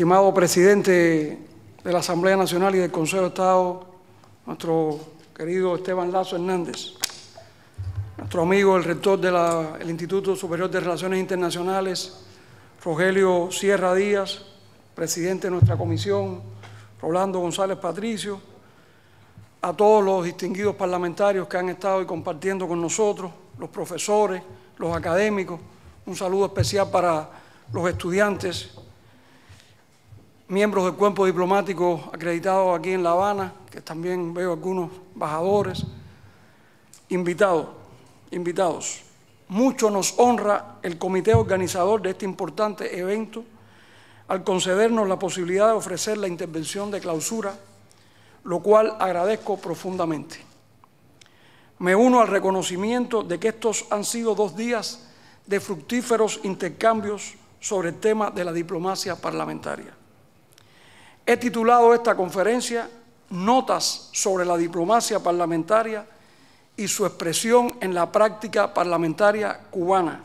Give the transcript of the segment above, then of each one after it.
estimado presidente de la Asamblea Nacional y del Consejo de Estado, nuestro querido Esteban Lazo Hernández, nuestro amigo el rector del Instituto Superior de Relaciones Internacionales, Rogelio Sierra Díaz, presidente de nuestra comisión, Rolando González Patricio, a todos los distinguidos parlamentarios que han estado y compartiendo con nosotros, los profesores, los académicos, un saludo especial para los estudiantes miembros del cuerpo diplomático acreditado aquí en La Habana, que también veo algunos bajadores, invitados, invitados. Mucho nos honra el comité organizador de este importante evento al concedernos la posibilidad de ofrecer la intervención de clausura, lo cual agradezco profundamente. Me uno al reconocimiento de que estos han sido dos días de fructíferos intercambios sobre el tema de la diplomacia parlamentaria. He titulado esta conferencia Notas sobre la diplomacia parlamentaria y su expresión en la práctica parlamentaria cubana.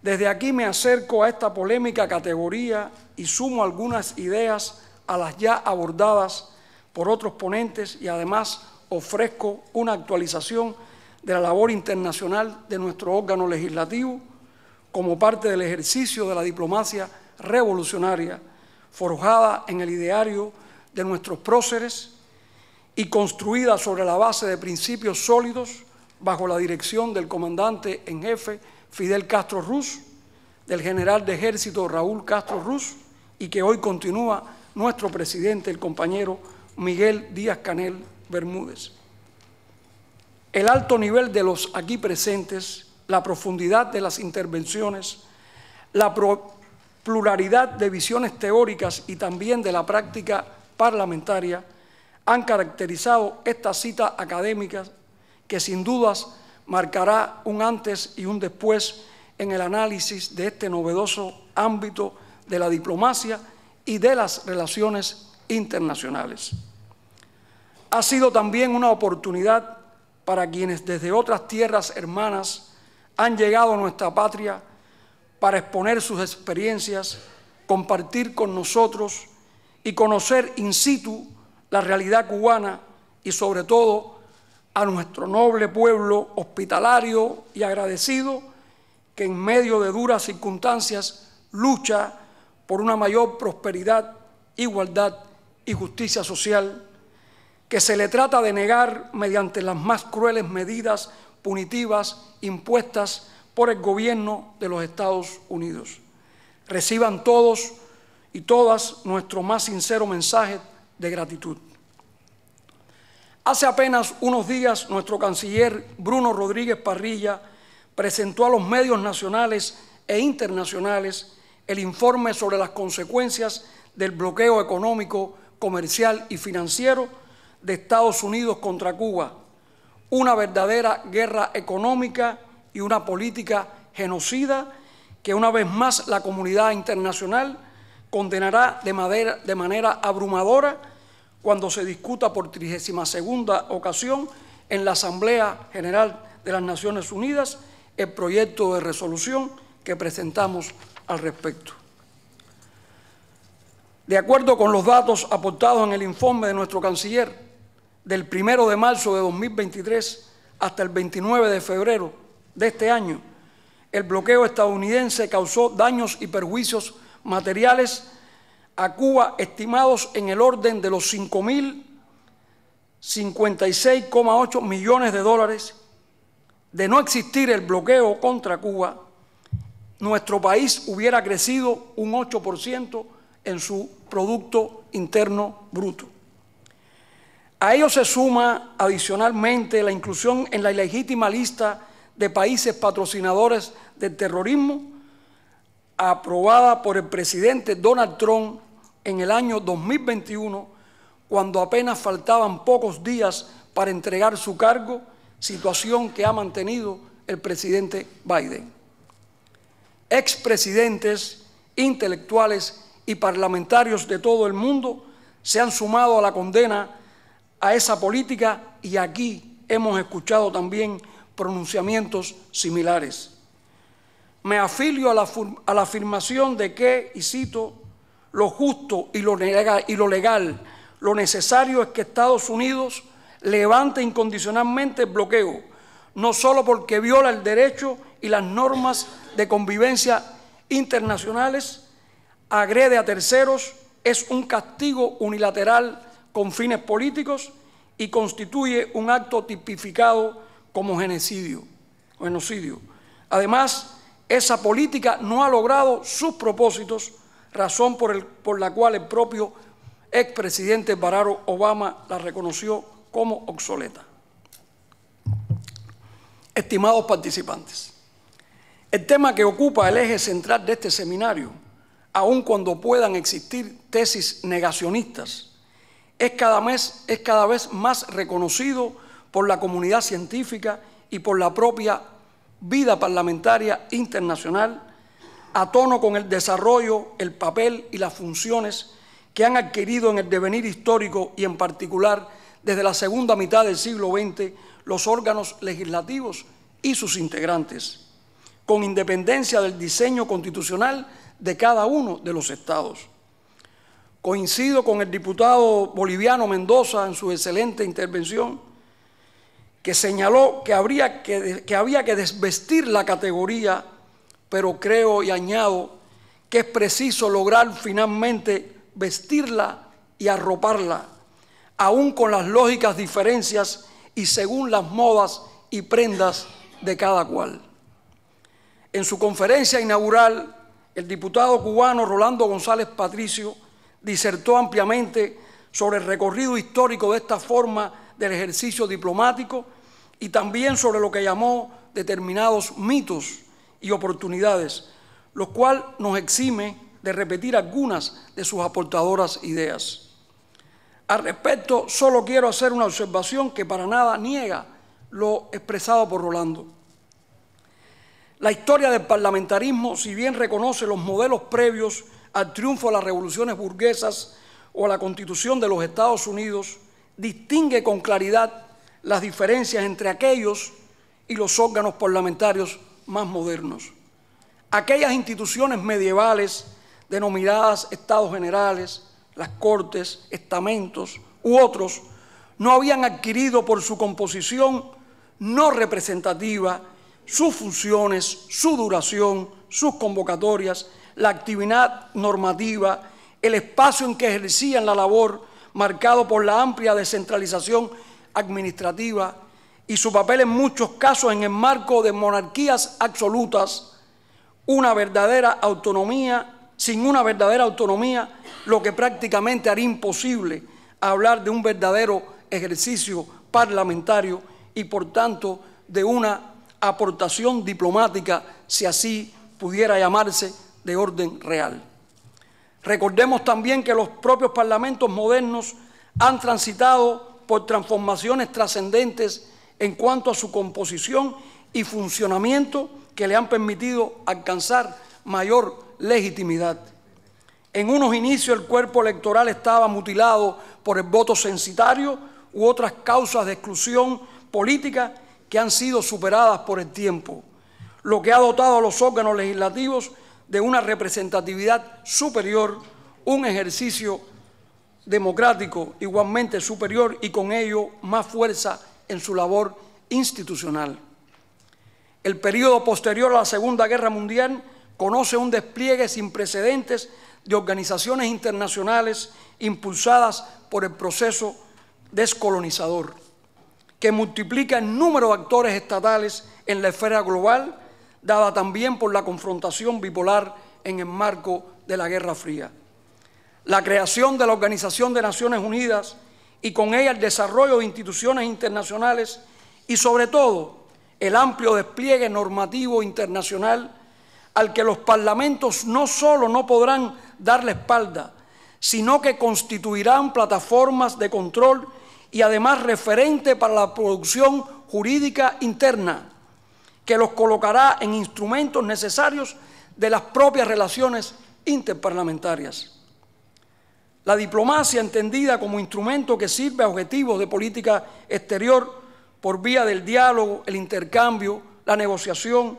Desde aquí me acerco a esta polémica categoría y sumo algunas ideas a las ya abordadas por otros ponentes y además ofrezco una actualización de la labor internacional de nuestro órgano legislativo como parte del ejercicio de la diplomacia revolucionaria forjada en el ideario de nuestros próceres y construida sobre la base de principios sólidos bajo la dirección del comandante en jefe Fidel Castro Ruz, del general de ejército Raúl Castro Ruz y que hoy continúa nuestro presidente, el compañero Miguel Díaz Canel Bermúdez. El alto nivel de los aquí presentes, la profundidad de las intervenciones, la pluralidad de visiones teóricas y también de la práctica parlamentaria han caracterizado esta cita académica que sin dudas marcará un antes y un después en el análisis de este novedoso ámbito de la diplomacia y de las relaciones internacionales. Ha sido también una oportunidad para quienes desde otras tierras hermanas han llegado a nuestra patria para exponer sus experiencias, compartir con nosotros y conocer in situ la realidad cubana y sobre todo a nuestro noble pueblo hospitalario y agradecido que en medio de duras circunstancias lucha por una mayor prosperidad, igualdad y justicia social, que se le trata de negar mediante las más crueles medidas punitivas impuestas por el gobierno de los Estados Unidos. Reciban todos y todas nuestro más sincero mensaje de gratitud. Hace apenas unos días nuestro canciller Bruno Rodríguez Parrilla presentó a los medios nacionales e internacionales el informe sobre las consecuencias del bloqueo económico, comercial y financiero de Estados Unidos contra Cuba, una verdadera guerra económica y una política genocida que una vez más la comunidad internacional condenará de, manera abrumadora cuando se discuta por 32 ocasión en la Asamblea General de las Naciones Unidas el proyecto de resolución que presentamos al respecto. De acuerdo con los datos aportados en el informe de nuestro canciller, del 1 de marzo de 2023 hasta el 29 de febrero de este año, el bloqueo estadounidense causó daños y perjuicios materiales a Cuba estimados en el orden de los 5.056,8 millones de dólares. De no existir el bloqueo contra Cuba, nuestro país hubiera crecido un 8% en su Producto Interno Bruto. A ello se suma adicionalmente la inclusión en la ilegítima lista de países patrocinadores del terrorismo, aprobada por el presidente Donald Trump en el año 2021, cuando apenas faltaban pocos días para entregar su cargo, situación que ha mantenido el presidente Biden. Expresidentes, intelectuales y parlamentarios de todo el mundo se han sumado a la condena a esa política y aquí hemos escuchado también pronunciamientos similares. Me afilio a la, afirmación de que, y cito, lo justo y lo, legal, lo necesario es que Estados Unidos levante incondicionalmente el bloqueo, no solo porque viola el derecho y las normas de convivencia internacionales, agrede a terceros, es un castigo unilateral con fines políticos y constituye un acto tipificado como genocidio. genocidio. Además, esa política no ha logrado sus propósitos, razón por, el, por la cual el propio expresidente Barack Obama la reconoció como obsoleta. Estimados participantes, el tema que ocupa el eje central de este seminario, aun cuando puedan existir tesis negacionistas, es cada, mes, es cada vez más reconocido por la comunidad científica y por la propia vida parlamentaria internacional, a tono con el desarrollo, el papel y las funciones que han adquirido en el devenir histórico y en particular desde la segunda mitad del siglo XX los órganos legislativos y sus integrantes, con independencia del diseño constitucional de cada uno de los estados. Coincido con el diputado boliviano Mendoza en su excelente intervención que señaló que, habría que, que había que desvestir la categoría, pero creo y añado que es preciso lograr finalmente vestirla y arroparla, aún con las lógicas diferencias y según las modas y prendas de cada cual. En su conferencia inaugural, el diputado cubano Rolando González Patricio disertó ampliamente sobre el recorrido histórico de esta forma del ejercicio diplomático y también sobre lo que llamó determinados mitos y oportunidades, lo cual nos exime de repetir algunas de sus aportadoras ideas. Al respecto, solo quiero hacer una observación que para nada niega lo expresado por Rolando. La historia del parlamentarismo, si bien reconoce los modelos previos al triunfo de las revoluciones burguesas o a la constitución de los Estados Unidos, distingue con claridad las diferencias entre aquellos y los órganos parlamentarios más modernos. Aquellas instituciones medievales denominadas estados generales, las cortes, estamentos u otros, no habían adquirido por su composición no representativa sus funciones, su duración, sus convocatorias, la actividad normativa, el espacio en que ejercían la labor, marcado por la amplia descentralización administrativa y su papel en muchos casos en el marco de monarquías absolutas, una verdadera autonomía, sin una verdadera autonomía, lo que prácticamente haría imposible hablar de un verdadero ejercicio parlamentario y por tanto de una aportación diplomática, si así pudiera llamarse, de orden real. Recordemos también que los propios parlamentos modernos han transitado por transformaciones trascendentes en cuanto a su composición y funcionamiento que le han permitido alcanzar mayor legitimidad. En unos inicios el cuerpo electoral estaba mutilado por el voto censitario u otras causas de exclusión política que han sido superadas por el tiempo, lo que ha dotado a los órganos legislativos de una representatividad superior, un ejercicio democrático igualmente superior y con ello más fuerza en su labor institucional. El periodo posterior a la Segunda Guerra Mundial conoce un despliegue sin precedentes de organizaciones internacionales impulsadas por el proceso descolonizador, que multiplica el número de actores estatales en la esfera global, dada también por la confrontación bipolar en el marco de la Guerra Fría la creación de la Organización de Naciones Unidas y con ella el desarrollo de instituciones internacionales y sobre todo el amplio despliegue normativo internacional al que los parlamentos no solo no podrán dar espalda, sino que constituirán plataformas de control y además referente para la producción jurídica interna, que los colocará en instrumentos necesarios de las propias relaciones interparlamentarias. La diplomacia entendida como instrumento que sirve a objetivos de política exterior por vía del diálogo, el intercambio, la negociación,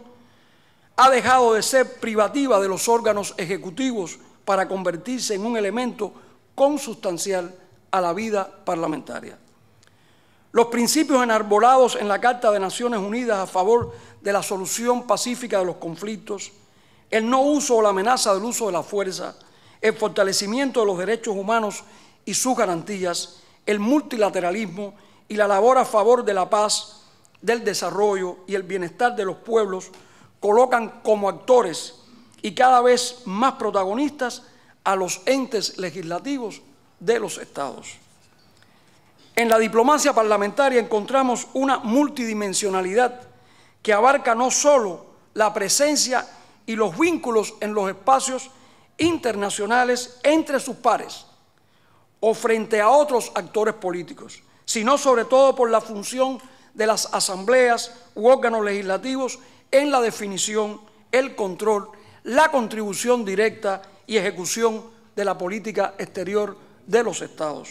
ha dejado de ser privativa de los órganos ejecutivos para convertirse en un elemento consustancial a la vida parlamentaria. Los principios enarbolados en la Carta de Naciones Unidas a favor de la solución pacífica de los conflictos, el no uso o la amenaza del uso de la fuerza, el fortalecimiento de los derechos humanos y sus garantías, el multilateralismo y la labor a favor de la paz, del desarrollo y el bienestar de los pueblos colocan como actores y cada vez más protagonistas a los entes legislativos de los estados. En la diplomacia parlamentaria encontramos una multidimensionalidad que abarca no solo la presencia y los vínculos en los espacios internacionales entre sus pares o frente a otros actores políticos, sino sobre todo por la función de las asambleas u órganos legislativos en la definición, el control, la contribución directa y ejecución de la política exterior de los estados.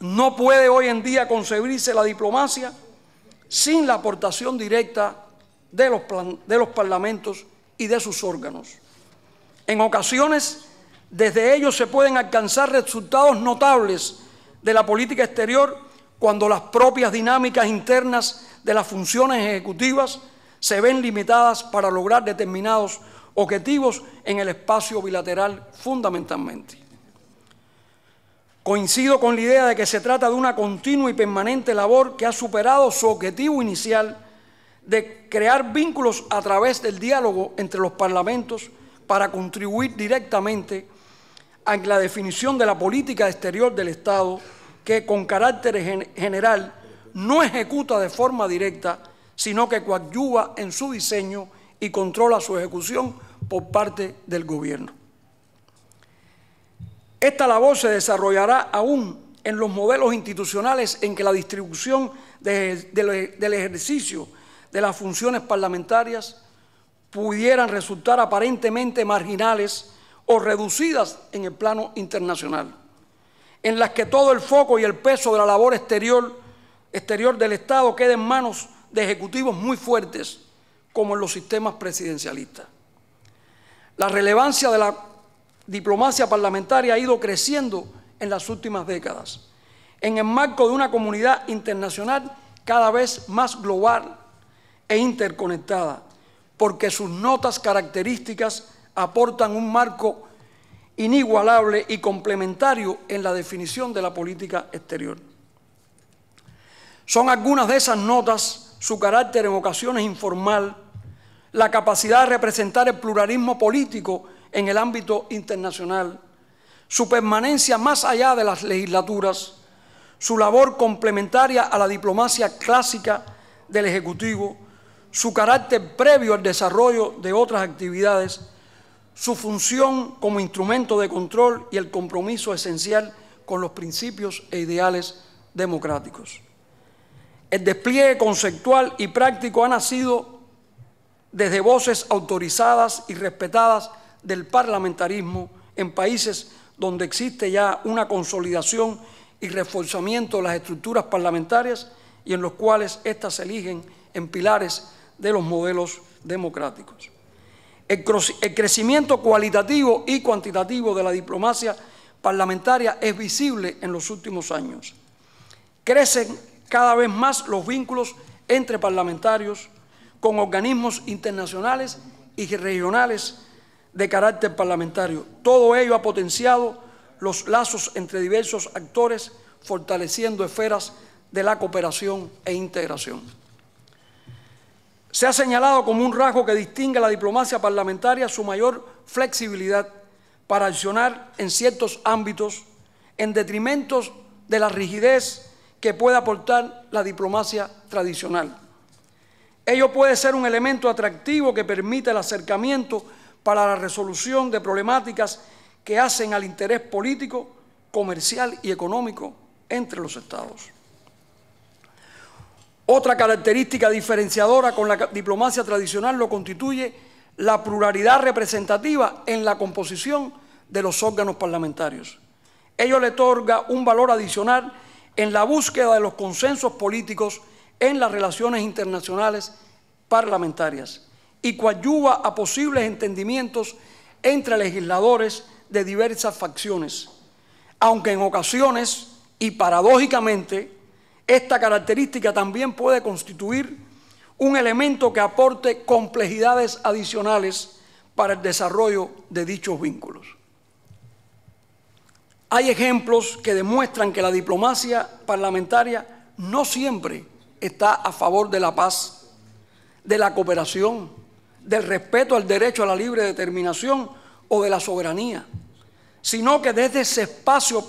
No puede hoy en día concebirse la diplomacia sin la aportación directa de los, de los parlamentos y de sus órganos. En ocasiones, desde ellos se pueden alcanzar resultados notables de la política exterior cuando las propias dinámicas internas de las funciones ejecutivas se ven limitadas para lograr determinados objetivos en el espacio bilateral fundamentalmente. Coincido con la idea de que se trata de una continua y permanente labor que ha superado su objetivo inicial de crear vínculos a través del diálogo entre los parlamentos para contribuir directamente a la definición de la política exterior del Estado que con carácter general no ejecuta de forma directa, sino que coadyuva en su diseño y controla su ejecución por parte del gobierno. Esta labor se desarrollará aún en los modelos institucionales en que la distribución del ejercicio de las funciones parlamentarias pudieran resultar aparentemente marginales o reducidas en el plano internacional, en las que todo el foco y el peso de la labor exterior, exterior del Estado quede en manos de ejecutivos muy fuertes, como en los sistemas presidencialistas. La relevancia de la diplomacia parlamentaria ha ido creciendo en las últimas décadas, en el marco de una comunidad internacional cada vez más global e interconectada, porque sus notas características aportan un marco inigualable y complementario en la definición de la política exterior. Son algunas de esas notas su carácter en ocasiones informal, la capacidad de representar el pluralismo político en el ámbito internacional, su permanencia más allá de las legislaturas, su labor complementaria a la diplomacia clásica del Ejecutivo, su carácter previo al desarrollo de otras actividades, su función como instrumento de control y el compromiso esencial con los principios e ideales democráticos. El despliegue conceptual y práctico ha nacido desde voces autorizadas y respetadas del parlamentarismo en países donde existe ya una consolidación y reforzamiento de las estructuras parlamentarias y en los cuales éstas se eligen en pilares de los modelos democráticos. El, crecimiento cualitativo y cuantitativo de la diplomacia parlamentaria es visible en los últimos años. Crecen cada vez más los vínculos entre parlamentarios con organismos internacionales y regionales de carácter parlamentario. Todo ello ha potenciado los lazos entre diversos actores, fortaleciendo esferas de la cooperación e integración. Se ha señalado como un rasgo que distingue a la diplomacia parlamentaria su mayor flexibilidad para accionar en ciertos ámbitos en detrimento de la rigidez que puede aportar la diplomacia tradicional. Ello puede ser un elemento atractivo que permita el acercamiento para la resolución de problemáticas que hacen al interés político, comercial y económico entre los estados. Otra característica diferenciadora con la diplomacia tradicional lo constituye la pluralidad representativa en la composición de los órganos parlamentarios. Ello le otorga un valor adicional en la búsqueda de los consensos políticos en las relaciones internacionales parlamentarias y coadyuva a posibles entendimientos entre legisladores de diversas facciones, aunque en ocasiones y paradójicamente esta característica también puede constituir un elemento que aporte complejidades adicionales para el desarrollo de dichos vínculos. Hay ejemplos que demuestran que la diplomacia parlamentaria no siempre está a favor de la paz, de la cooperación, del respeto al derecho a la libre determinación o de la soberanía, sino que desde ese espacio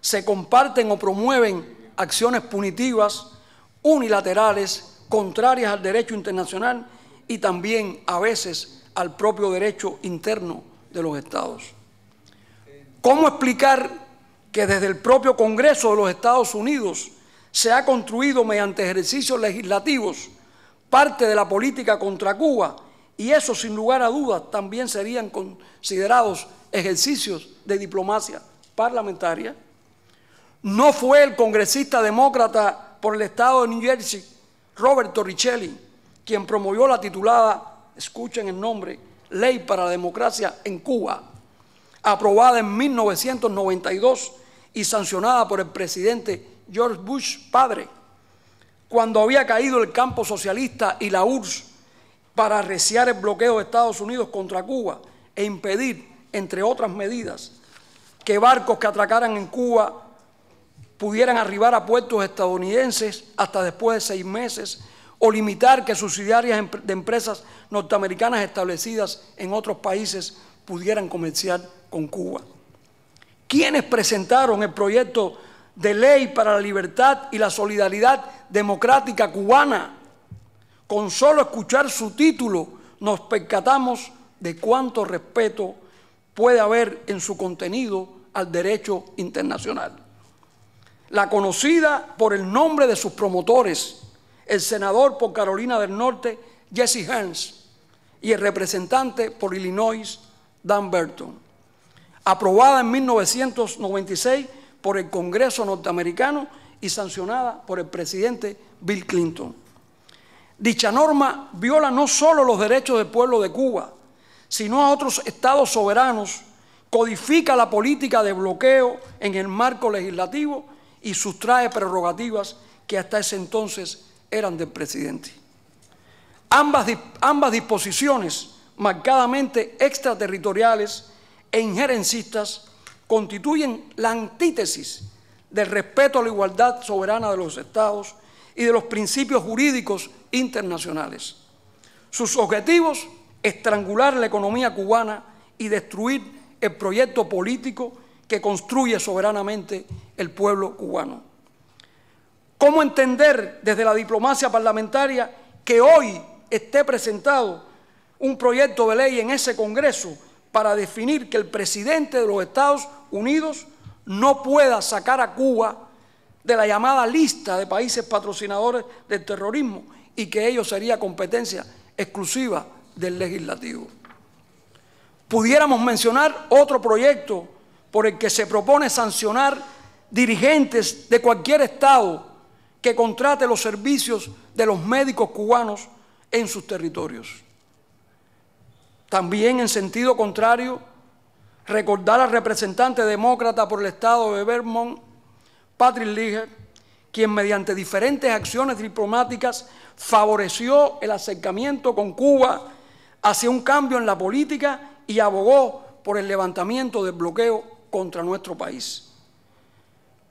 se comparten o promueven acciones punitivas unilaterales contrarias al derecho internacional y también a veces al propio derecho interno de los estados. ¿Cómo explicar que desde el propio Congreso de los Estados Unidos se ha construido mediante ejercicios legislativos parte de la política contra Cuba y eso sin lugar a dudas también serían considerados ejercicios de diplomacia parlamentaria? No fue el congresista demócrata por el estado de New Jersey, Robert Torricelli, quien promovió la titulada, escuchen el nombre, Ley para la Democracia en Cuba, aprobada en 1992 y sancionada por el presidente George Bush padre, cuando había caído el campo socialista y la URSS para arreciar el bloqueo de Estados Unidos contra Cuba e impedir, entre otras medidas, que barcos que atracaran en Cuba pudieran arribar a puertos estadounidenses hasta después de seis meses o limitar que subsidiarias em-, de empresas norteamericanas establecidas en otros países pudieran comerciar con Cuba. ¿Quiénes presentaron el proyecto de ley para la libertad y la solidaridad democrática cubana? Con solo escuchar su título nos percatamos de cuánto respeto puede haber en su contenido al derecho internacional la conocida por el nombre de sus promotores, el senador por Carolina del Norte, Jesse Hearns, y el representante por Illinois, Dan Burton. Aprobada en 1996 por el Congreso norteamericano y sancionada por el presidente Bill Clinton. Dicha norma viola no solo los derechos del pueblo de Cuba, sino a otros estados soberanos, codifica la política de bloqueo en el marco legislativo y sustrae prerrogativas que hasta ese entonces eran del presidente. Ambas, ambas disposiciones, marcadamente extraterritoriales e injerencistas, constituyen la antítesis del respeto a la igualdad soberana de los estados y de los principios jurídicos internacionales. Sus objetivos, estrangular la economía cubana y destruir el proyecto político que construye soberanamente el pueblo cubano. ¿Cómo entender desde la diplomacia parlamentaria que hoy esté presentado un proyecto de ley en ese Congreso para definir que el presidente de los Estados Unidos no pueda sacar a Cuba de la llamada lista de países patrocinadores del terrorismo y que ello sería competencia exclusiva del legislativo. Pudiéramos mencionar otro proyecto por el que se propone sancionar dirigentes de cualquier estado que contrate los servicios de los médicos cubanos en sus territorios. También en sentido contrario, recordar al representante demócrata por el estado de Vermont, Patrick Liger, quien mediante diferentes acciones diplomáticas favoreció el acercamiento con Cuba hacia un cambio en la política y abogó por el levantamiento del bloqueo contra nuestro país.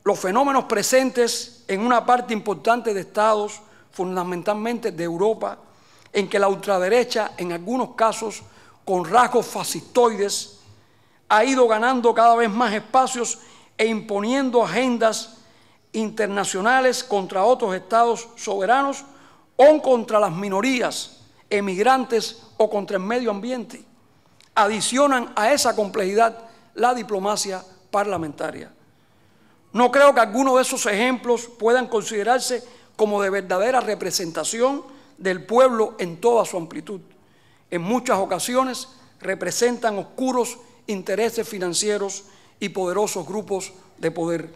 Los fenómenos presentes en una parte importante de estados, fundamentalmente de Europa, en que la ultraderecha, en algunos casos con rasgos fascistoides, ha ido ganando cada vez más espacios e imponiendo agendas internacionales contra otros estados soberanos o contra las minorías, emigrantes o contra el medio ambiente. Adicionan a esa complejidad la diplomacia parlamentaria. No creo que alguno de esos ejemplos puedan considerarse como de verdadera representación del pueblo en toda su amplitud. En muchas ocasiones representan oscuros intereses financieros y poderosos grupos de poder.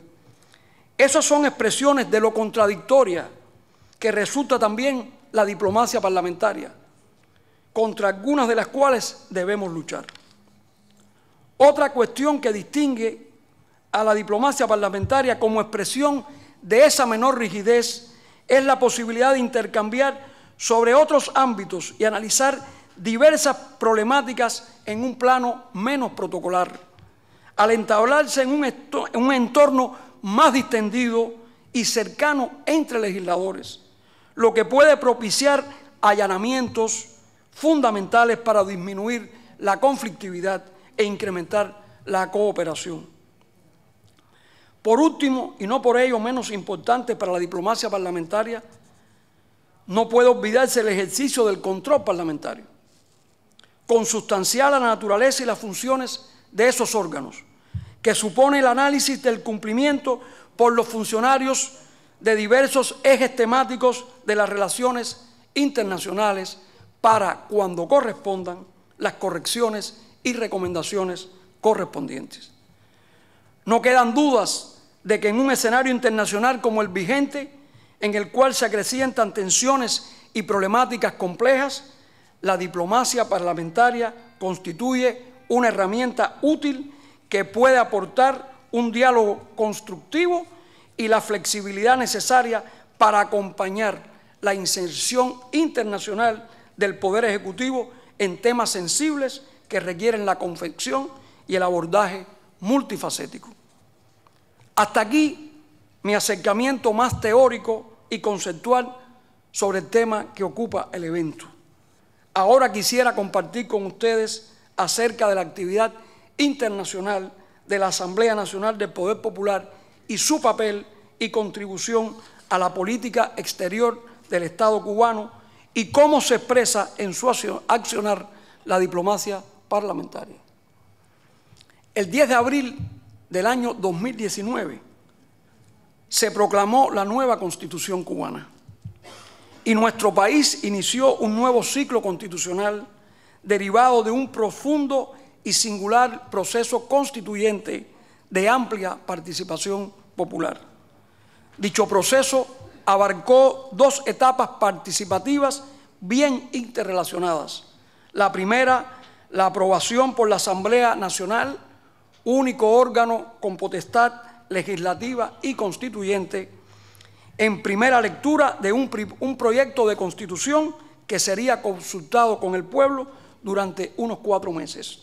Esas son expresiones de lo contradictoria que resulta también la diplomacia parlamentaria, contra algunas de las cuales debemos luchar. Otra cuestión que distingue a la diplomacia parlamentaria como expresión de esa menor rigidez es la posibilidad de intercambiar sobre otros ámbitos y analizar diversas problemáticas en un plano menos protocolar, al entablarse en un, entorno más distendido y cercano entre legisladores, lo que puede propiciar allanamientos fundamentales para disminuir la conflictividad e incrementar la cooperación. Por último, y no por ello menos importante para la diplomacia parlamentaria, no puede olvidarse el ejercicio del control parlamentario, consustancial a la naturaleza y las funciones de esos órganos, que supone el análisis del cumplimiento por los funcionarios de diversos ejes temáticos de las relaciones internacionales para, cuando correspondan, las correcciones y recomendaciones correspondientes. No quedan dudas de que en un escenario internacional como el vigente, en el cual se acrecientan tensiones y problemáticas complejas, la diplomacia parlamentaria constituye una herramienta útil que puede aportar un diálogo constructivo y la flexibilidad necesaria para acompañar la inserción internacional del Poder Ejecutivo en temas sensibles que requieren la confección y el abordaje multifacético. Hasta aquí mi acercamiento más teórico y conceptual sobre el tema que ocupa el evento. Ahora quisiera compartir con ustedes acerca de la actividad internacional de la Asamblea Nacional del Poder Popular y su papel y contribución a la política exterior del Estado cubano y cómo se expresa en su accionar la diplomacia parlamentaria. El 10 de abril del año 2019 se proclamó la nueva constitución cubana y nuestro país inició un nuevo ciclo constitucional derivado de un profundo y singular proceso constituyente de amplia participación popular. Dicho proceso abarcó dos etapas participativas bien interrelacionadas. La primera, la aprobación por la Asamblea Nacional, único órgano con potestad legislativa y constituyente, en primera lectura de un, proyecto de constitución que sería consultado con el pueblo durante unos cuatro meses.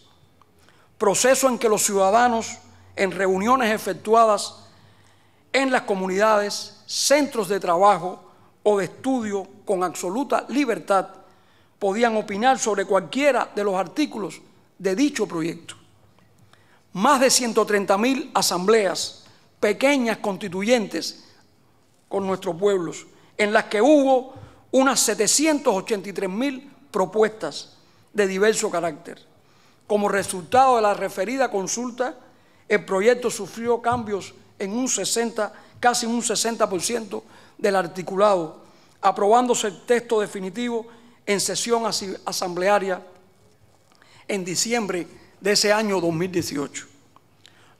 Proceso en que los ciudadanos, en reuniones efectuadas en las comunidades, centros de trabajo o de estudio con absoluta libertad, podían opinar sobre cualquiera de los artículos de dicho proyecto. Más de 130 mil asambleas pequeñas constituyentes con nuestros pueblos, en las que hubo unas 783 mil propuestas de diverso carácter. Como resultado de la referida consulta, el proyecto sufrió cambios en un 60, casi un 60% del articulado, aprobándose el texto definitivo en sesión asamblearia en diciembre de ese año 2018.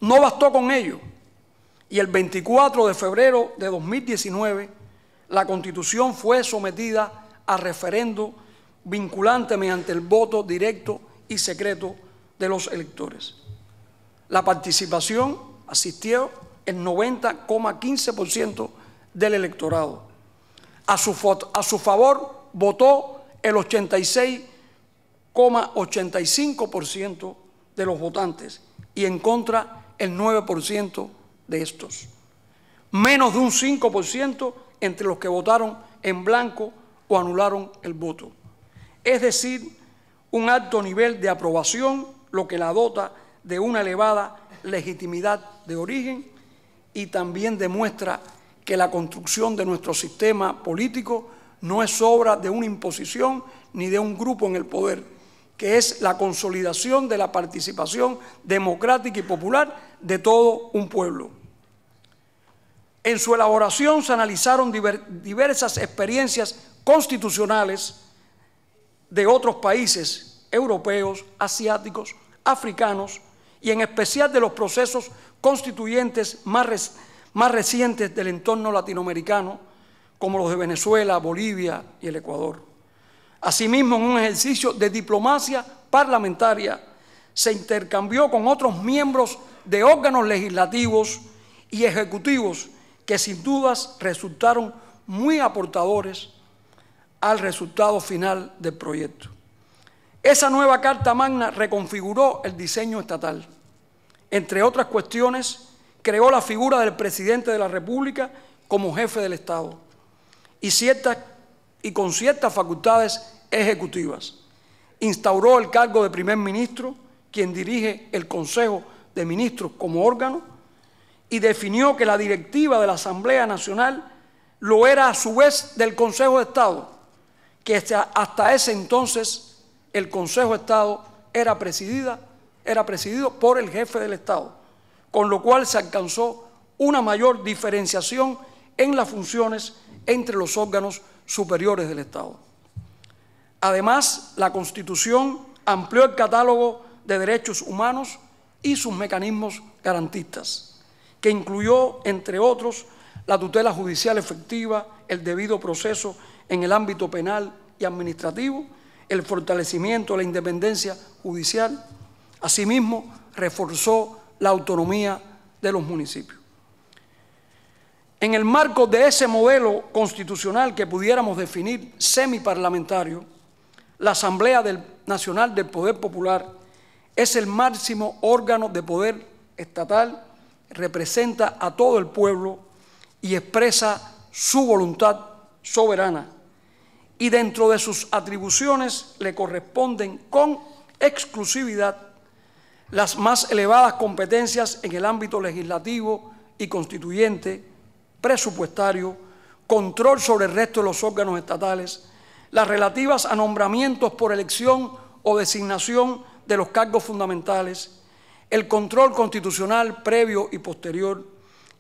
No bastó con ello y el 24 de febrero de 2019 la constitución fue sometida a referendo vinculante mediante el voto directo y secreto de los electores. La participación asistió el 90,15% del electorado. A su, a su favor votó el 86,85% de los votantes y en contra el 9% de estos. Menos de un 5% entre los que votaron en blanco o anularon el voto. Es decir, un alto nivel de aprobación, lo que la dota de una elevada legitimidad de origen y también demuestra que la construcción de nuestro sistema político no es obra de una imposición ni de un grupo en el poder, que es la consolidación de la participación democrática y popular de todo un pueblo. En su elaboración se analizaron diversas experiencias constitucionales de otros países europeos, asiáticos, africanos y en especial de los procesos constituyentes más, recientes del entorno latinoamericano, como los de Venezuela, Bolivia y el Ecuador. Asimismo, en un ejercicio de diplomacia parlamentaria, se intercambió con otros miembros de órganos legislativos y ejecutivos que sin dudas resultaron muy aportadores al resultado final del proyecto. Esa nueva Carta Magna reconfiguró el diseño estatal. Entre otras cuestiones, creó la figura del presidente de la República como jefe del Estado y, y con ciertas facultades ejecutivas. Instauró el cargo de primer ministro, quien dirige el Consejo de Ministros como órgano, y definió que la directiva de la Asamblea Nacional lo era a su vez del Consejo de Estado, que hasta ese entonces el Consejo de Estado era, presidida, era presidido por el jefe del Estado, con lo cual se alcanzó una mayor diferenciación en las funciones entre los órganos superiores del Estado. Además, la Constitución amplió el catálogo de derechos humanos y sus mecanismos garantistas, que incluyó, entre otros, la tutela judicial efectiva, el debido proceso en el ámbito penal y administrativo, el fortalecimiento de la independencia judicial. Asimismo, reforzó la autonomía de los municipios en el marco de ese modelo constitucional que pudiéramos definir semiparlamentario, la Asamblea Nacional del Poder Popular es el máximo órgano de poder estatal, representa a todo el pueblo y expresa su voluntad soberana. Y dentro de sus atribuciones le corresponden con exclusividad las más elevadas competencias en el ámbito legislativo y constituyente, presupuestario, control sobre el resto de los órganos estatales, las relativas a nombramientos por elección o designación de los cargos fundamentales, el control constitucional previo y posterior,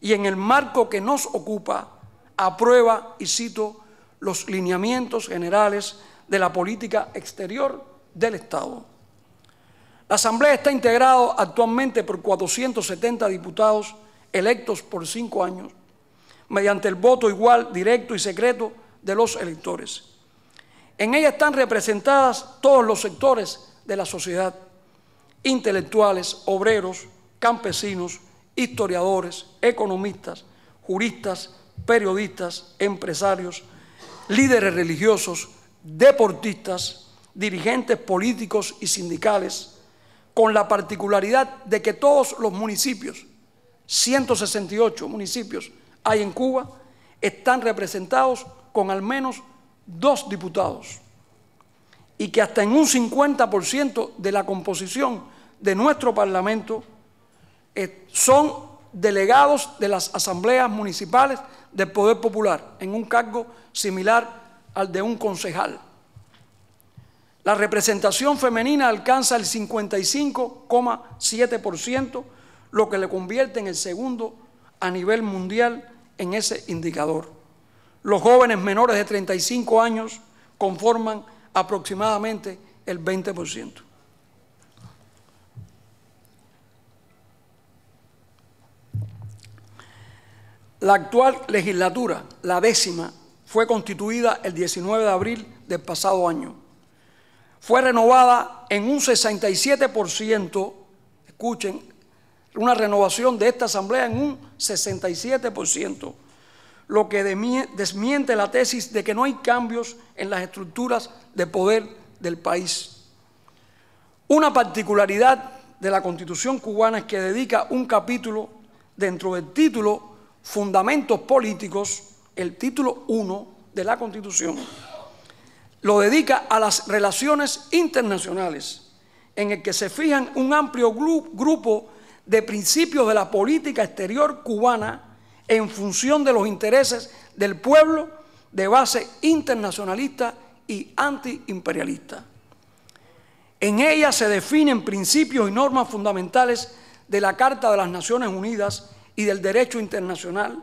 y en el marco que nos ocupa, aprueba, y cito, los lineamientos generales de la política exterior del Estado. La Asamblea está integrada actualmente por 470 diputados electos por cinco años, mediante el voto igual, directo y secreto de los electores. En ella están representadas todos los sectores de la sociedad, intelectuales, obreros, campesinos, historiadores, economistas, juristas, periodistas, empresarios, líderes religiosos, deportistas, dirigentes políticos y sindicales, con la particularidad de que todos los municipios, 168 municipios hay en Cuba están representados con al menos dos diputados y que hasta en un 50% de la composición de nuestro Parlamento eh, son delegados de las asambleas municipales del Poder Popular, en un cargo similar al de un concejal. La representación femenina alcanza el 55,7%, lo que le convierte en el segundo a nivel mundial en ese indicador. Los jóvenes menores de 35 años conforman aproximadamente el 20%. La actual legislatura, la décima, fue constituida el 19 de abril del pasado año. Fue renovada en un 67%, escuchen, una renovación de esta asamblea en un 67%, lo que desmiente la tesis de que no hay cambios en las estructuras de poder del país. Una particularidad de la constitución cubana es que dedica un capítulo dentro del título Fundamentos Políticos, el título 1 de la constitución, lo dedica a las relaciones internacionales, en el que se fijan un amplio grupo de principios de la política exterior cubana en función de los intereses del pueblo de base internacionalista y antiimperialista. En ella se definen principios y normas fundamentales de la Carta de las Naciones Unidas y del derecho internacional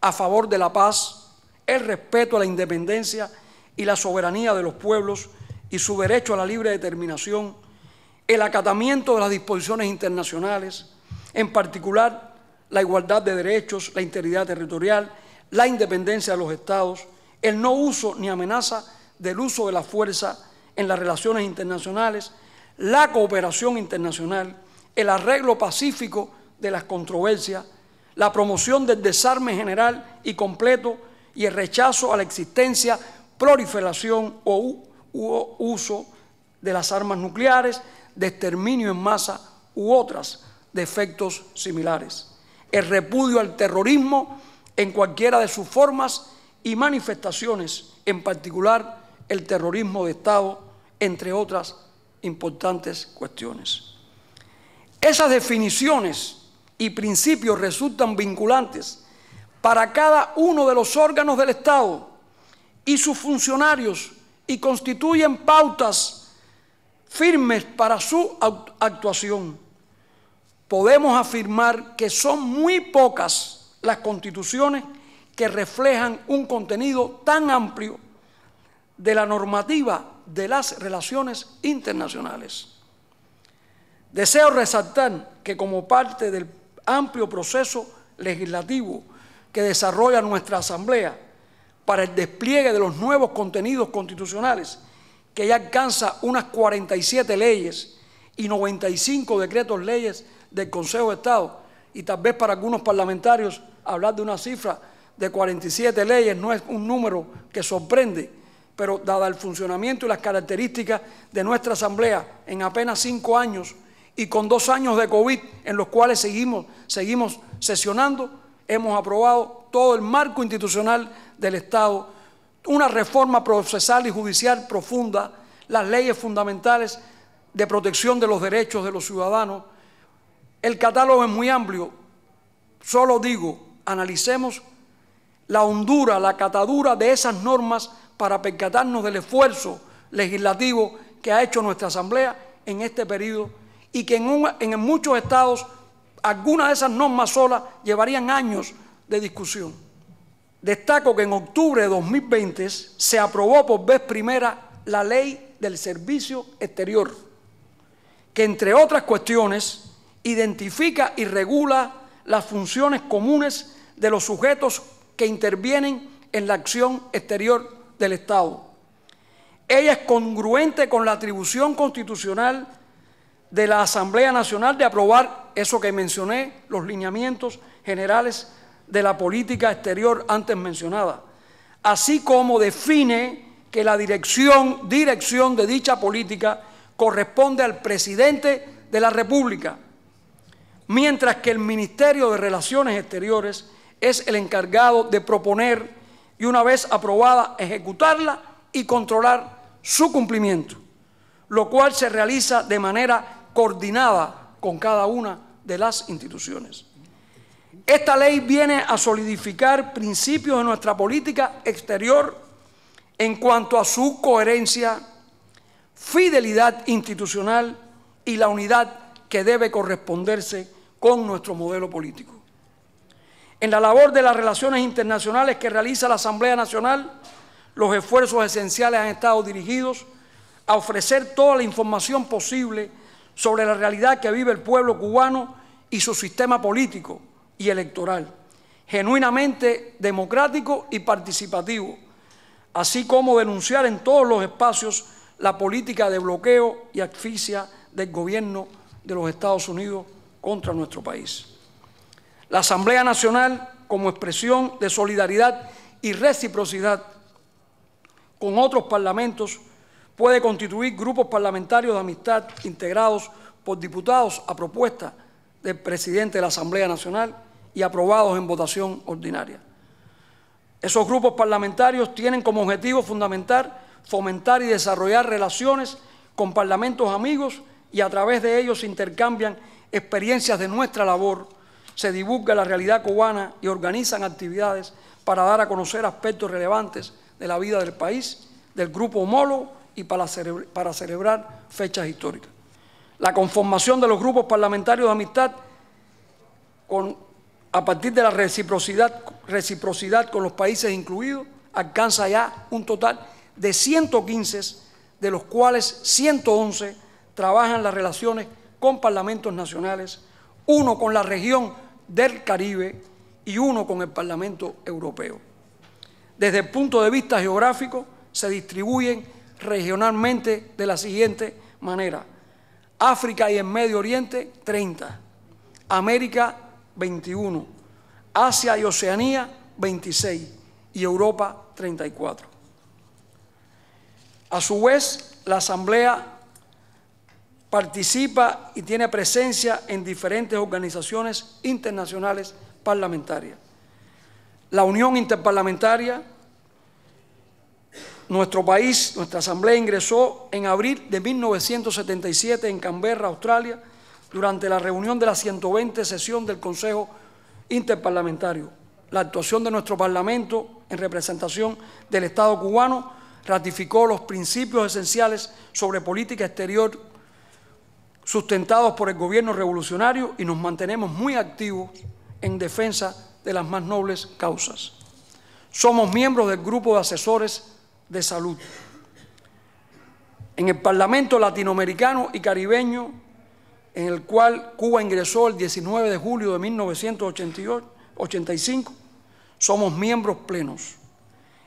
a favor de la paz, el respeto a la independencia y la soberanía de los pueblos y su derecho a la libre determinación, el acatamiento de las disposiciones internacionales, en particular la igualdad de derechos, la integridad territorial, la independencia de los estados, el no uso ni amenaza del uso de la fuerza en las relaciones internacionales, la cooperación internacional, el arreglo pacífico de las controversias, la promoción del desarme general y completo y el rechazo a la existencia, proliferación o uso de las armas nucleares, de exterminio en masa u otras de efectos similares. El repudio al terrorismo en cualquiera de sus formas y manifestaciones, en particular el terrorismo de Estado, entre otras importantes cuestiones. Esas definiciones y principios resultan vinculantes para cada uno de los órganos del Estado y sus funcionarios y constituyen pautas firmes para su actuación podemos afirmar que son muy pocas las constituciones que reflejan un contenido tan amplio de la normativa de las relaciones internacionales. Deseo resaltar que como parte del amplio proceso legislativo que desarrolla nuestra Asamblea para el despliegue de los nuevos contenidos constitucionales, que ya alcanza unas 47 leyes y 95 decretos leyes del Consejo de Estado y tal vez para algunos parlamentarios hablar de una cifra de 47 leyes no es un número que sorprende, pero dada el funcionamiento y las características de nuestra Asamblea en apenas cinco años y con dos años de COVID en los cuales seguimos, seguimos sesionando, hemos aprobado todo el marco institucional del Estado, una reforma procesal y judicial profunda, las leyes fundamentales de protección de los derechos de los ciudadanos, el catálogo es muy amplio. Solo digo, analicemos la hondura, la catadura de esas normas para percatarnos del esfuerzo legislativo que ha hecho nuestra Asamblea en este periodo y que en, muchos estados algunas de esas normas solas llevarían años de discusión. Destaco que en octubre de 2020 se aprobó por vez primera la ley del servicio exterior, que entre otras cuestiones identifica y regula las funciones comunes de los sujetos que intervienen en la acción exterior del Estado. Ella es congruente con la atribución constitucional de la Asamblea Nacional de aprobar eso que mencioné, los lineamientos generales de la política exterior antes mencionada, así como define que la dirección, dirección de dicha política corresponde al presidente de la República, mientras que el Ministerio de Relaciones Exteriores es el encargado de proponer y una vez aprobada ejecutarla y controlar su cumplimiento, lo cual se realiza de manera coordinada con cada una de las instituciones. Esta ley viene a solidificar principios de nuestra política exterior en cuanto a su coherencia, fidelidad institucional y la unidad que debe corresponderse con nuestro modelo político. En la labor de las relaciones internacionales que realiza la Asamblea Nacional, los esfuerzos esenciales han estado dirigidos a ofrecer toda la información posible sobre la realidad que vive el pueblo cubano y su sistema político y electoral, genuinamente democrático y participativo, así como denunciar en todos los espacios la política de bloqueo y asfixia del gobierno de los Estados Unidos contra nuestro país. La Asamblea Nacional, como expresión de solidaridad y reciprocidad con otros parlamentos, puede constituir grupos parlamentarios de amistad integrados por diputados a propuesta del presidente de la Asamblea Nacional y aprobados en votación ordinaria. Esos grupos parlamentarios tienen como objetivo fundamental fomentar y desarrollar relaciones con parlamentos amigos y a través de ellos intercambian experiencias de nuestra labor, se divulga la realidad cubana y organizan actividades para dar a conocer aspectos relevantes de la vida del país, del grupo Molo y para, para celebrar fechas históricas. La conformación de los grupos parlamentarios de amistad con, a partir de la reciprocidad, reciprocidad con los países incluidos alcanza ya un total de 115, de los cuales 111 trabajan las relaciones con parlamentos nacionales, uno con la región del Caribe y uno con el Parlamento Europeo. Desde el punto de vista geográfico, se distribuyen regionalmente de la siguiente manera. África y el Medio Oriente, 30. América, 21. Asia y Oceanía, 26. Y Europa, 34. A su vez, la Asamblea participa y tiene presencia en diferentes organizaciones internacionales parlamentarias. La Unión Interparlamentaria, nuestro país, nuestra Asamblea ingresó en abril de 1977 en Canberra, Australia, durante la reunión de la 120 sesión del Consejo Interparlamentario. La actuación de nuestro Parlamento en representación del Estado cubano ratificó los principios esenciales sobre política exterior sustentados por el gobierno revolucionario y nos mantenemos muy activos en defensa de las más nobles causas. Somos miembros del grupo de asesores de salud. En el Parlamento Latinoamericano y Caribeño, en el cual Cuba ingresó el 19 de julio de 1985, somos miembros plenos.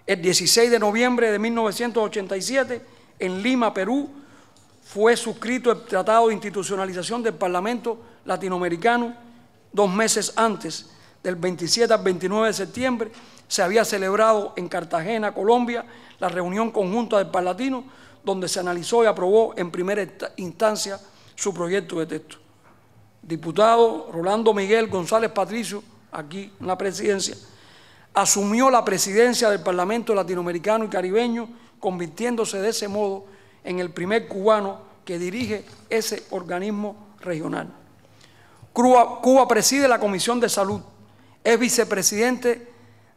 El 16 de noviembre de 1987, en Lima, Perú, fue suscrito el Tratado de Institucionalización del Parlamento Latinoamericano dos meses antes, del 27 al 29 de septiembre, se había celebrado en Cartagena, Colombia, la reunión conjunta del Parlatino, donde se analizó y aprobó en primera instancia su proyecto de texto. Diputado Rolando Miguel González Patricio, aquí en la presidencia, asumió la presidencia del Parlamento Latinoamericano y Caribeño, convirtiéndose de ese modo en el primer cubano que dirige ese organismo regional. Cuba, preside la Comisión de Salud, es vicepresidente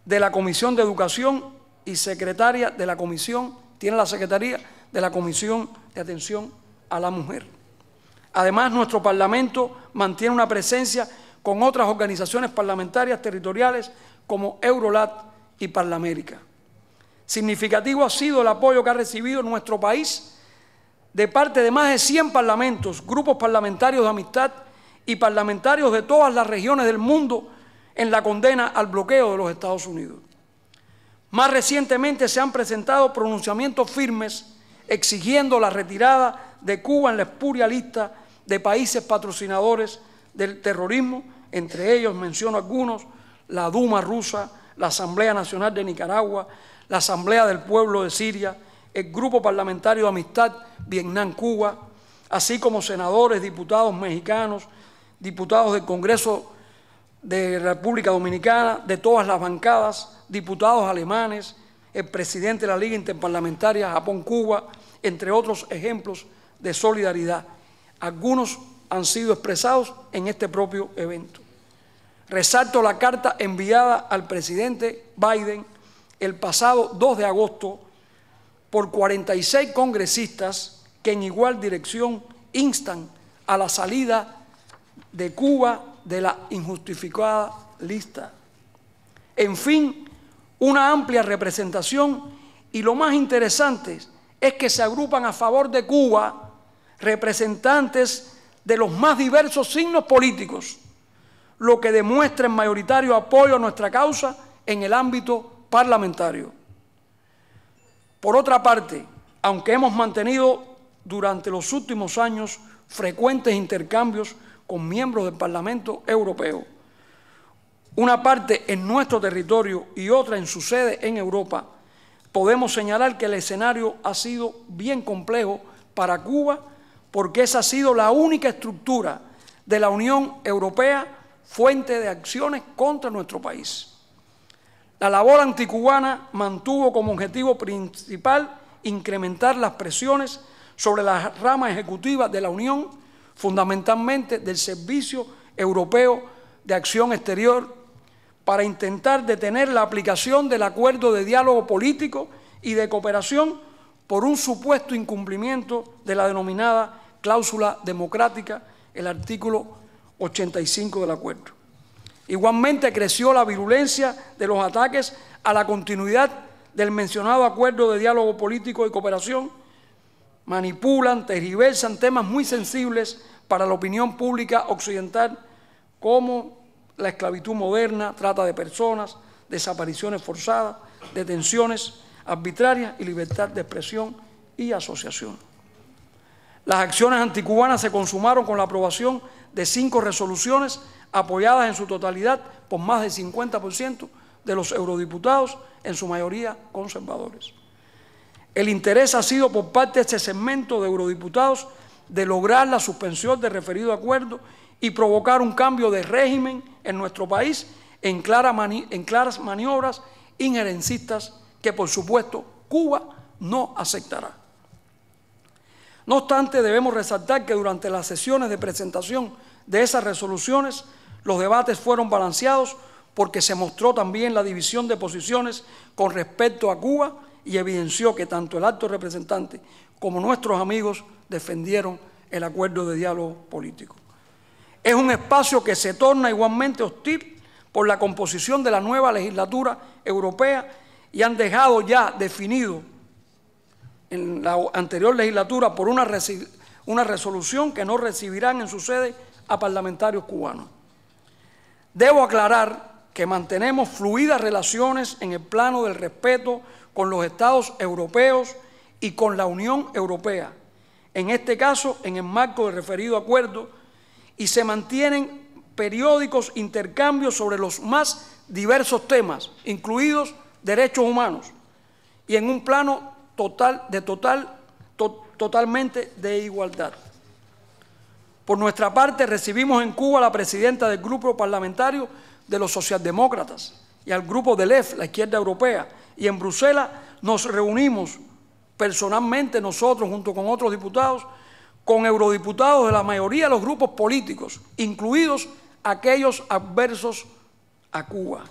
de la Comisión de Educación y secretaria de la Comisión, tiene la Secretaría de la Comisión de Atención a la Mujer. Además, nuestro Parlamento mantiene una presencia con otras organizaciones parlamentarias territoriales como Eurolat y Parlamérica. Significativo ha sido el apoyo que ha recibido nuestro país de parte de más de 100 parlamentos, grupos parlamentarios de amistad y parlamentarios de todas las regiones del mundo en la condena al bloqueo de los Estados Unidos. Más recientemente se han presentado pronunciamientos firmes exigiendo la retirada de Cuba en la espuria lista de países patrocinadores del terrorismo, entre ellos menciono algunos, la Duma rusa, la Asamblea Nacional de Nicaragua, la Asamblea del Pueblo de Siria, el Grupo Parlamentario de Amistad Vietnam-Cuba, así como senadores, diputados mexicanos, diputados del Congreso de República Dominicana, de todas las bancadas, diputados alemanes, el presidente de la Liga Interparlamentaria Japón-Cuba, entre otros ejemplos de solidaridad. Algunos han sido expresados en este propio evento. Resalto la carta enviada al presidente Biden el pasado 2 de agosto por 46 congresistas que en igual dirección instan a la salida de Cuba de la injustificada lista. En fin, una amplia representación y lo más interesante es que se agrupan a favor de Cuba representantes de los más diversos signos políticos, lo que demuestra el mayoritario apoyo a nuestra causa en el ámbito parlamentario. Por otra parte, aunque hemos mantenido durante los últimos años frecuentes intercambios con miembros del Parlamento Europeo, una parte en nuestro territorio y otra en su sede en Europa, podemos señalar que el escenario ha sido bien complejo para Cuba porque esa ha sido la única estructura de la Unión Europea fuente de acciones contra nuestro país. La labor anticubana mantuvo como objetivo principal incrementar las presiones sobre la rama ejecutiva de la Unión, fundamentalmente del Servicio Europeo de Acción Exterior, para intentar detener la aplicación del acuerdo de diálogo político y de cooperación por un supuesto incumplimiento de la denominada cláusula democrática, el artículo 85 del acuerdo. Igualmente creció la virulencia de los ataques a la continuidad del mencionado acuerdo de diálogo político y cooperación. Manipulan, tergiversan temas muy sensibles para la opinión pública occidental como la esclavitud moderna, trata de personas, desapariciones forzadas, detenciones arbitrarias y libertad de expresión y asociación. Las acciones anticubanas se consumaron con la aprobación de cinco resoluciones apoyadas en su totalidad por más del 50% de los eurodiputados, en su mayoría conservadores. El interés ha sido por parte de este segmento de eurodiputados de lograr la suspensión del referido acuerdo y provocar un cambio de régimen en nuestro país en, claras maniobras injerencistas que, por supuesto, Cuba no aceptará. No obstante, debemos resaltar que durante las sesiones de presentación de esas resoluciones los debates fueron balanceados porque se mostró también la división de posiciones con respecto a Cuba y evidenció que tanto el alto representante como nuestros amigos defendieron el acuerdo de diálogo político. Es un espacio que se torna igualmente hostil por la composición de la nueva legislatura europea y han dejado ya definido en la anterior legislatura por una, resolución que no recibirán en su sede a parlamentarios cubanos. Debo aclarar que mantenemos fluidas relaciones en el plano del respeto con los estados europeos y con la Unión Europea, en este caso en el marco del referido acuerdo, y se mantienen periódicos intercambios sobre los más diversos temas, incluidos derechos humanos, y en un plano total de total totalmente de igualdad. Por nuestra parte, recibimos en Cuba a la presidenta del grupo parlamentario de los socialdemócratas y al grupo del EF, la izquierda europea. Y en Bruselas nos reunimos personalmente nosotros, junto con otros diputados, con eurodiputados de la mayoría de los grupos políticos, incluidos aquellos adversos a Cuba.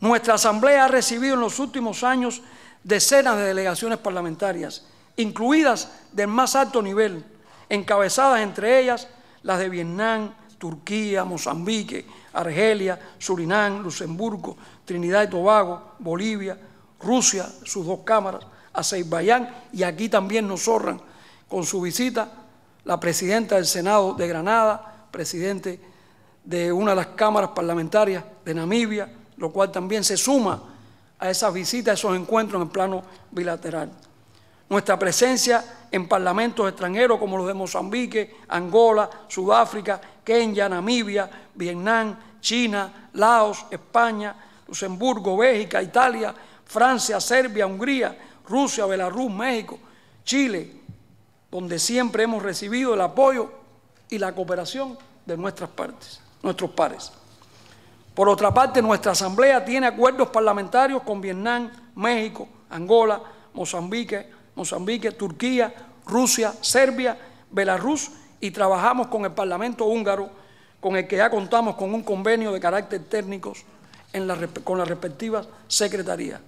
Nuestra Asamblea ha recibido en los últimos años decenas de delegaciones parlamentarias, incluidas del más alto nivel, encabezadas entre ellas las de Vietnam, Turquía, Mozambique, Argelia, Surinam, Luxemburgo, Trinidad y Tobago, Bolivia, Rusia, sus dos cámaras, Azerbaiyán y aquí también nos zorran con su visita la presidenta del Senado de Granada, presidente de una de las cámaras parlamentarias de Namibia, lo cual también se suma a esas visitas, a esos encuentros en el plano bilateral. Nuestra presencia en parlamentos extranjeros como los de Mozambique, Angola, Sudáfrica, Kenia, Namibia, Vietnam, China, Laos, España, Luxemburgo, Bélgica, Italia, Francia, Serbia, Hungría, Rusia, Belarus, México, Chile, donde siempre hemos recibido el apoyo y la cooperación de nuestras partes, nuestros pares. Por otra parte, nuestra Asamblea tiene acuerdos parlamentarios con Vietnam, México, Angola, Mozambique, Mozambique, Turquía, Rusia, Serbia, Belarus y trabajamos con el Parlamento húngaro, con el que ya contamos con un convenio de carácter técnico en con las respectivas secretarías.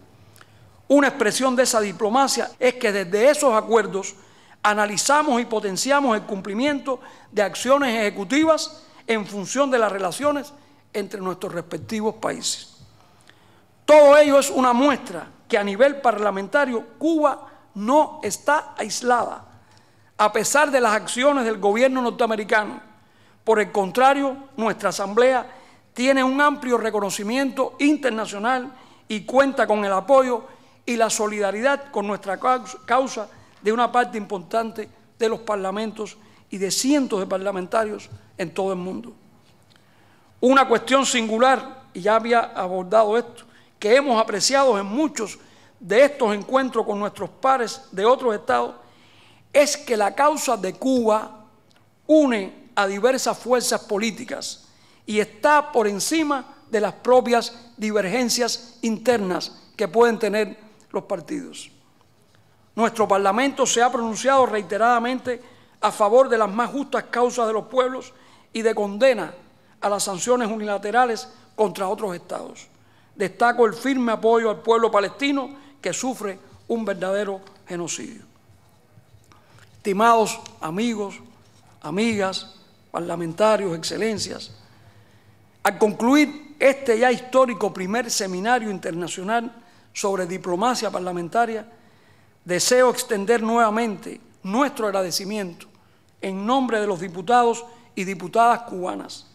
Una expresión de esa diplomacia es que desde esos acuerdos analizamos y potenciamos el cumplimiento de acciones ejecutivas en función de las relaciones entre nuestros respectivos países. Todo ello es una muestra que a nivel parlamentario Cuba no está aislada, a pesar de las acciones del gobierno norteamericano. Por el contrario, nuestra Asamblea tiene un amplio reconocimiento internacional y cuenta con el apoyo y la solidaridad con nuestra causa de una parte importante de los parlamentos y de cientos de parlamentarios en todo el mundo. Una cuestión singular, y ya había abordado esto, que hemos apreciado en muchos de estos encuentros con nuestros pares de otros estados es que la causa de Cuba une a diversas fuerzas políticas y está por encima de las propias divergencias internas que pueden tener los partidos. Nuestro Parlamento se ha pronunciado reiteradamente a favor de las más justas causas de los pueblos y de condena a las sanciones unilaterales contra otros estados. Destaco el firme apoyo al pueblo palestino que sufre un verdadero genocidio. Estimados amigos, amigas, parlamentarios, excelencias, al concluir este ya histórico primer seminario internacional sobre diplomacia parlamentaria, deseo extender nuevamente nuestro agradecimiento en nombre de los diputados y diputadas cubanas,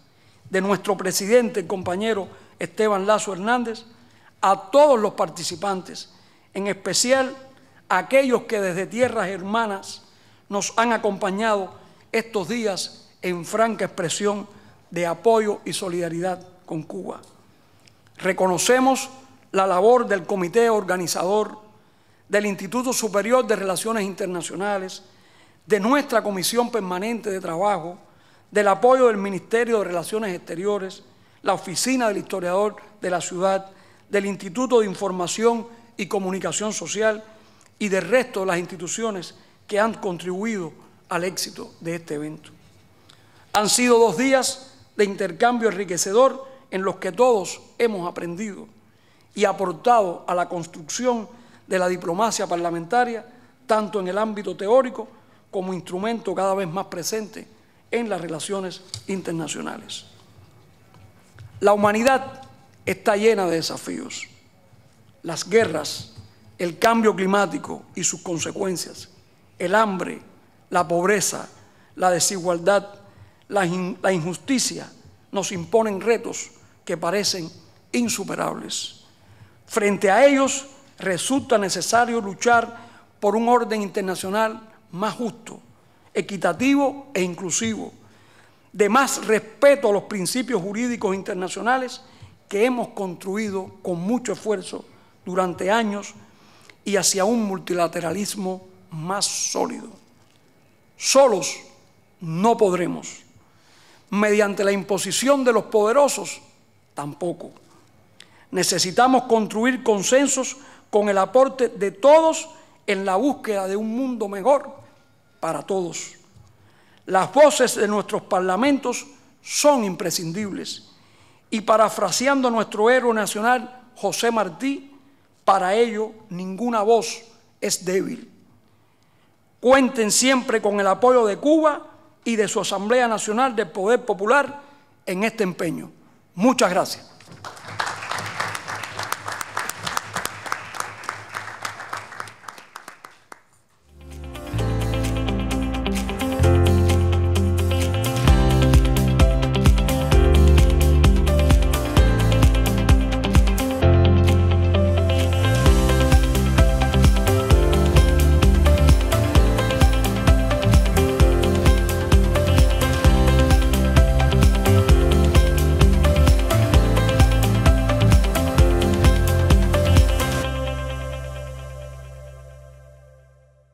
de nuestro presidente, compañero Esteban Lazo Hernández, a todos los participantes en especial a aquellos que desde tierras hermanas nos han acompañado estos días en franca expresión de apoyo y solidaridad con Cuba. Reconocemos la labor del comité organizador, del Instituto Superior de Relaciones Internacionales, de nuestra Comisión Permanente de Trabajo, del apoyo del Ministerio de Relaciones Exteriores, la Oficina del Historiador de la Ciudad, del Instituto de Información y comunicación social y del resto de las instituciones que han contribuido al éxito de este evento. Han sido dos días de intercambio enriquecedor en los que todos hemos aprendido y aportado a la construcción de la diplomacia parlamentaria, tanto en el ámbito teórico como instrumento cada vez más presente en las relaciones internacionales. La humanidad está llena de desafíos las guerras, el cambio climático y sus consecuencias, el hambre, la pobreza, la desigualdad, la, injusticia, nos imponen retos que parecen insuperables. Frente a ellos resulta necesario luchar por un orden internacional más justo, equitativo e inclusivo, de más respeto a los principios jurídicos internacionales que hemos construido con mucho esfuerzo durante años y hacia un multilateralismo más sólido. Solos no podremos. Mediante la imposición de los poderosos, tampoco. Necesitamos construir consensos con el aporte de todos en la búsqueda de un mundo mejor para todos. Las voces de nuestros parlamentos son imprescindibles. Y parafraseando a nuestro héroe nacional, José Martí, para ello, ninguna voz es débil. Cuenten siempre con el apoyo de Cuba y de su Asamblea Nacional del Poder Popular en este empeño. Muchas gracias.